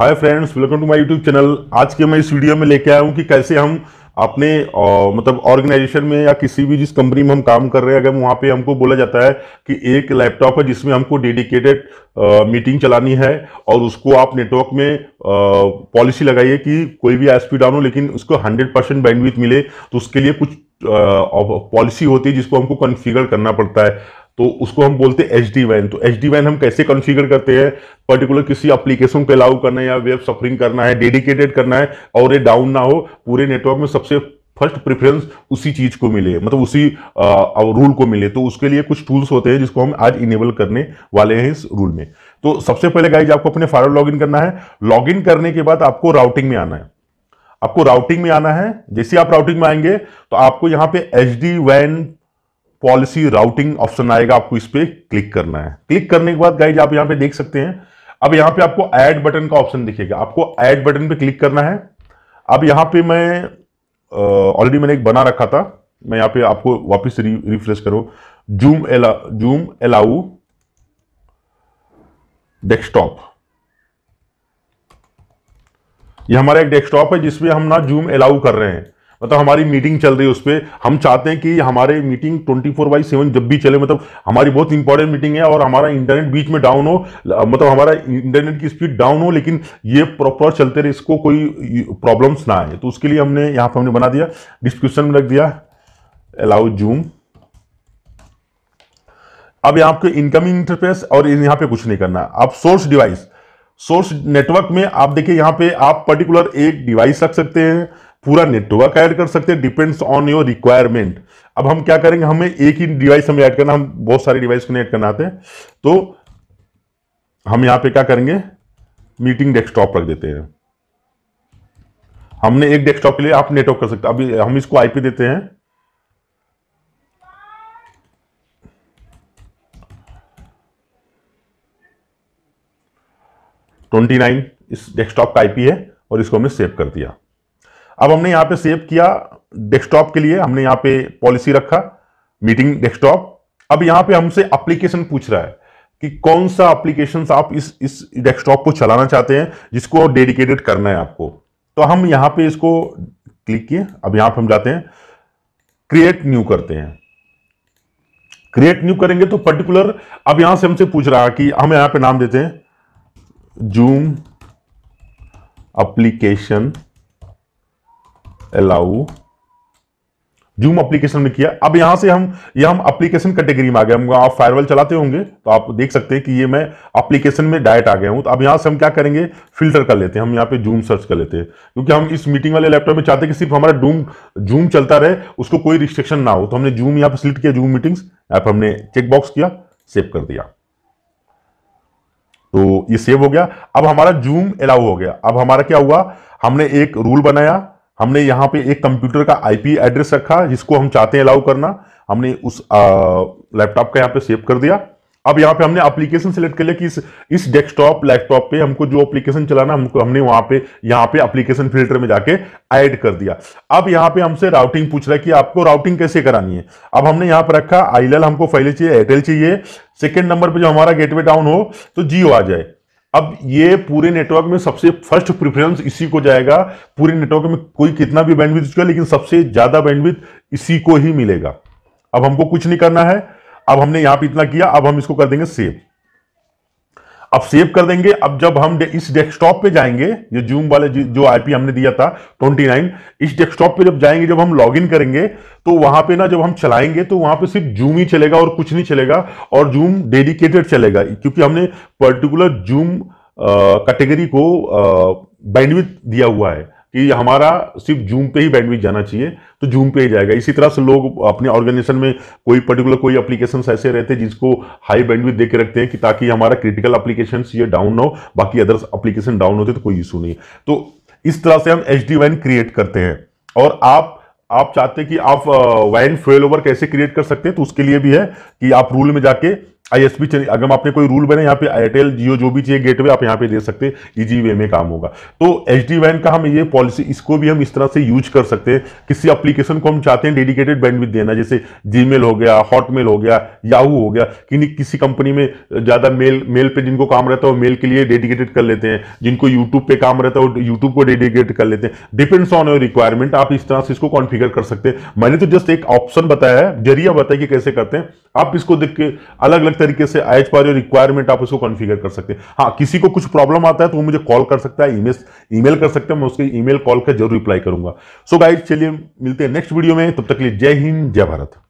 hi friends welcome to my YouTube channel आज के मैं इस वीडियो में लेके आया हूँ कि कैसे हम अपने आ, मतलब ऑर्गेनाइजेशन में या किसी भी जिस कंपनी में हम काम कर रहे हैं अगर वहाँ पे हमको बोला जाता है कि एक लैपटॉप है जिसमें हमको डेडिकेटेड मीटिंग चलानी है और उसको आप नेटवर्क में पॉलिसी लगाइए कि कोई भी एस डाउन हो लेकिन उसको हंड्रेड परसेंट मिले तो उसके लिए कुछ पॉलिसी होती है जिसको हमको कन्फिगर करना पड़ता है तो उसको हम बोलते हैं एच डी वैन तो एच डी वैन हम कैसे कॉन्फ़िगर करते हैं पर्टिकुलर किसी एप्लीकेशन को अलाउ करना है या वेब सफरिंग करना है डेडिकेटेड करना है और ये डाउन ना हो पूरे नेटवर्क में सबसे फर्स्ट प्रेफरेंस उसी चीज को मिले मतलब उसी रूल को मिले तो उसके लिए कुछ टूल्स होते हैं जिसको हम आज इनेबल करने वाले हैं इस रूल में तो सबसे पहले गाइज आपको अपने फायर इन करना है इन करने के बाद आपको राउटिंग में आना है आपको राउटिंग में आना है जैसे आप राउटिंग में आएंगे तो आपको यहां पे एच डी वैन पॉलिसी राउटिंग ऑप्शन आएगा आपको इस पर क्लिक करना है क्लिक करने के बाद गाइज आप यहां पे देख सकते हैं अब यहां पे आपको ऐड बटन का ऑप्शन दिखेगा आपको ऐड बटन पे क्लिक करना है अब यहां पे मैं ऑलरेडी मैंने एक बना रखा था मैं यहां पे आपको वापस रि, रिफ्रेश करूं जूम एला जूम एलाउ डेस्कटॉप ये हमारा एक डेस्कटॉप है जिसमें हम ना जूम अलाउ कर रहे हैं मतलब हमारी मीटिंग चल रही है उस पर हम चाहते हैं कि हमारे meeting twenty four by seven जब भी चले मतलब हमारी बहुत इंपॉर्टेंट मीटिंग है और हमारा इंटरनेट बीच में डाउन हो मतलब हमारा इंटरनेट की स्पीड डाउन हो लेकिन ये प्रॉपर चलते रहे इसको कोई प्रॉब्लम्स ना आए तो उसके लिए हमने यहाँ पर हमने बना दिया डिस्क्रिप्शन में रख दिया अलाउ जूम अब यहाँ पे इनकमिंग इंटरफेस और यहाँ पे कुछ नहीं करना आप सोर्स डिवाइस सोर्स नेटवर्क में आप देखिए यहाँ पे आप पर्टिकुलर एक डिवाइस रख सकते हैं पूरा नेटवर्क ऐड कर सकते हैं डिपेंड्स ऑन योर रिक्वायरमेंट अब हम क्या करेंगे हमें एक ही डिवाइस हमें ऐड करना हम बहुत सारे डिवाइस को ऐड करना आते हैं तो हम यहां पे क्या करेंगे मीटिंग डेस्कटॉप रख देते हैं हमने एक डेस्कटॉप के लिए आप नेटवर्क कर सकते हैं अभी हम इसको आईपी देते हैं ट्वेंटी नाइन इस डेस्कटॉप का आईपी है और इसको हमने सेव कर दिया अब हमने यहाँ पे सेव किया डेस्कटॉप के लिए हमने यहाँ पे पॉलिसी रखा मीटिंग डेस्कटॉप अब यहाँ पे हमसे एप्लीकेशन पूछ रहा है कि कौन सा एप्लीकेशन आप इस इस डेस्कटॉप को चलाना चाहते हैं जिसको डेडिकेटेड करना है आपको तो हम यहाँ पे इसको क्लिक किए अब यहाँ पे हम जाते हैं क्रिएट न्यू करते हैं क्रिएट न्यू करेंगे तो पर्टिकुलर अब यहां से हमसे पूछ रहा है कि हम यहां पे नाम देते हैं Zoom application allow Zoom application में किया अब यहां से हम ये हम एप्लीकेशन कैटेगरी में आ गए हम आप फायरवॉल चलाते होंगे तो आप देख सकते हैं कि ये मैं एप्लीकेशन में डायरेक्ट आ गया हूं तो अब यहां से हम क्या करेंगे फिल्टर कर लेते हैं हम यहां पे जूम सर्च कर लेते हैं क्योंकि हम इस मीटिंग वाले लैपटॉप में चाहते हैं कि सिर्फ हमारा जूम जूम चलता रहे उसको कोई रिस्ट्रिक्शन ना हो तो हमने जूम यहां पर सिलेक्ट किया जूम मीटिंग्स ऐप पर हमने चेकबॉक्स किया सेव कर दिया तो ये सेव हो गया अब हमारा जूम अलाउ हो गया अब हमारा क्या हुआ हमने एक रूल बनाया हमने यहाँ पे एक कंप्यूटर का आईपी एड्रेस रखा जिसको हम चाहते हैं अलाउ करना हमने उस लैपटॉप का यहाँ पे सेव कर दिया अब यहाँ पे हमने एप्लीकेशन सेलेक्ट कर लिया कि इस इस डेस्कटॉप लैपटॉप पे हमको जो एप्लीकेशन चलाना हमको हमने वहां पे यहाँ पे एप्लीकेशन फिल्टर में जाके ऐड कर दिया अब यहाँ पे हमसे राउटिंग पूछ रहा है कि आपको राउटिंग कैसे करानी है अब हमने यहाँ पर रखा आईलल हमको पहले चाहिए एयरटेल चाहिए सेकेंड नंबर पर जो हमारा गेटवे डाउन हो तो जियो आ जाए अब ये पूरे नेटवर्क में सबसे फर्स्ट प्रिफरेंस इसी को जाएगा पूरे नेटवर्क में कोई कितना भी बैंडविथ चुका लेकिन सबसे ज्यादा बैंडविथ इसी को ही मिलेगा अब हमको कुछ नहीं करना है अब हमने यहां पे इतना किया अब हम इसको कर देंगे सेव अब सेव कर देंगे अब जब हम दे, इस डेस्कटॉप पे जाएंगे ये जूम वाले जो आईपी हमने दिया था 29 इस डेस्कटॉप पे जब जाएंगे जब हम लॉगिन करेंगे तो वहां पे ना जब हम चलाएंगे तो वहां पे सिर्फ जूम ही चलेगा और कुछ नहीं चलेगा और जूम डेडिकेटेड चलेगा क्योंकि हमने पर्टिकुलर जूम कैटेगरी को बैंडविथ दिया हुआ है कि हमारा सिर्फ जूम पे ही बैंडविथ जाना चाहिए तो जूम पे ही जाएगा इसी तरह से लोग अपने ऑर्गेनाइजेशन में कोई पर्टिकुलर कोई एप्लीकेशन ऐसे रहते हैं जिसको हाई बैंडविथ दे के रखते हैं कि ताकि हमारा क्रिटिकल एप्लीकेशन ये डाउन हो बाकी अदर्स एप्लीकेशन डाउन होते तो कोई इशू नहीं तो इस तरह से हम एच डी वैन क्रिएट करते हैं और आप आप चाहते हैं कि आप वैन फेल ओवर कैसे क्रिएट कर सकते हैं तो उसके लिए भी है कि आप रूल में जाके आईएसपी चैनल अगर आपने कोई रूल बनाए यहाँ पे एयरटेल जियो जो भी चाहिए गेटवे आप यहाँ पे दे सकते हैं इजी वे में काम होगा तो एच डी वैन का हम ये पॉलिसी इसको भी हम इस तरह से यूज कर सकते हैं किसी एप्लीकेशन को हम चाहते हैं डेडिकेटेड बैंडविथ देना जैसे जी हो गया हॉटमेल हो गया याहू हो गया कि किसी कंपनी में ज़्यादा मेल मेल पर जिनको काम रहता है वो मेल के लिए डेडिकेटेड कर लेते हैं जिनको यूट्यूब पर काम रहता है वो यूट्यूब को डेडिकेट कर लेते हैं डिपेंड्स ऑन योर रिक्वायरमेंट आप इस तरह से इसको कॉन्फिगर कर सकते हैं मैंने तो जस्ट एक ऑप्शन बताया है जरिया बताया कि कैसे करते हैं आप इसको देख के अलग अलग तरीके से आई एच पार रिक्वायरमेंट आप उसको कॉन्फिगर कर सकते हैं हाँ किसी को कुछ प्रॉब्लम आता है तो वो मुझे कॉल कर सकता है ईमेल ईमेल कर सकते हैं मैं उसके ईमेल कॉल का जरूर रिप्लाई करूंगा सो गाइड चलिए मिलते हैं नेक्स्ट वीडियो में तब तक के लिए जय हिंद जय भारत